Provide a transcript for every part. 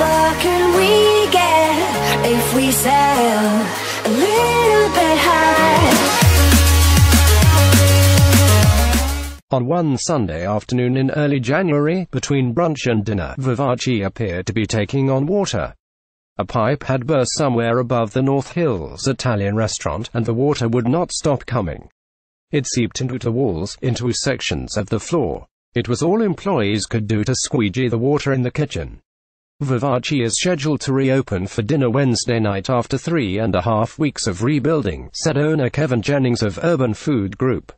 far can we get if we sail a little bit high? On one Sunday afternoon in early January, between brunch and dinner, Vivace appeared to be taking on water. A pipe had burst somewhere above the North Hills Italian restaurant, and the water would not stop coming. It seeped into the walls, into sections of the floor. It was all employees could do to squeegee the water in the kitchen. Vivace is scheduled to reopen for dinner Wednesday night after three and a half weeks of rebuilding, said owner Kevin Jennings of Urban Food Group.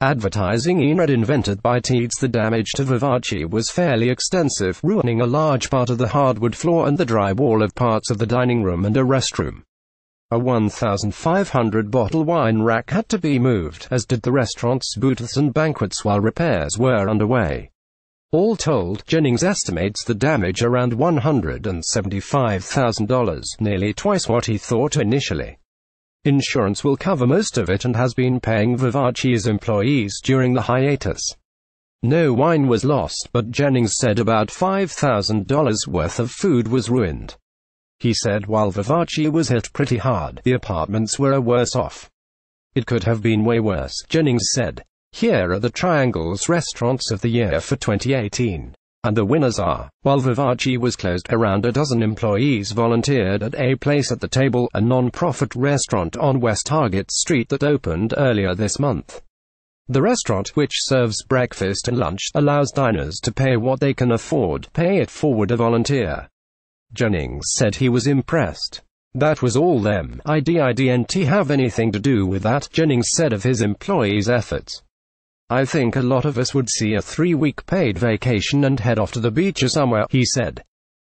Advertising INRED invented by Teeds the damage to Vivace was fairly extensive, ruining a large part of the hardwood floor and the drywall of parts of the dining room and a restroom. A 1,500 bottle wine rack had to be moved, as did the restaurant's booths and banquets while repairs were underway. All told, Jennings estimates the damage around $175,000, nearly twice what he thought initially. Insurance will cover most of it and has been paying Vivace's employees during the hiatus. No wine was lost, but Jennings said about $5,000 worth of food was ruined. He said while Vivace was hit pretty hard, the apartments were worse off. It could have been way worse, Jennings said. Here are the Triangle's restaurants of the year for 2018. And the winners are, while Vivace was closed, around a dozen employees volunteered at A Place at the Table, a non-profit restaurant on West Target Street that opened earlier this month. The restaurant, which serves breakfast and lunch, allows diners to pay what they can afford, pay it forward a volunteer. Jennings said he was impressed. That was all them. I didn't have anything to do with that, Jennings said of his employees' efforts. I think a lot of us would see a three week paid vacation and head off to the beach or somewhere, he said.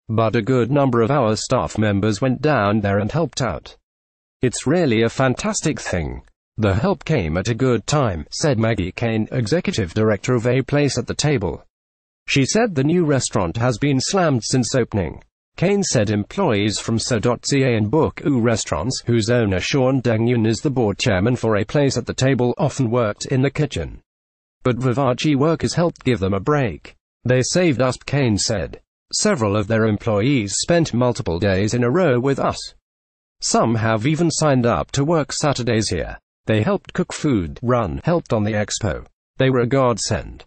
But a good number of our staff members went down there and helped out. It's really a fantastic thing. The help came at a good time, said Maggie Kane, executive director of A Place at the Table. She said the new restaurant has been slammed since opening. Kane said employees from So.ca and Book U restaurants, whose owner Sean Dangyun is the board chairman for A Place at the Table, often worked in the kitchen. But Vivace workers helped give them a break. They saved us, Kane said. Several of their employees spent multiple days in a row with us. Some have even signed up to work Saturdays here. They helped cook food, run, helped on the expo. They were a godsend.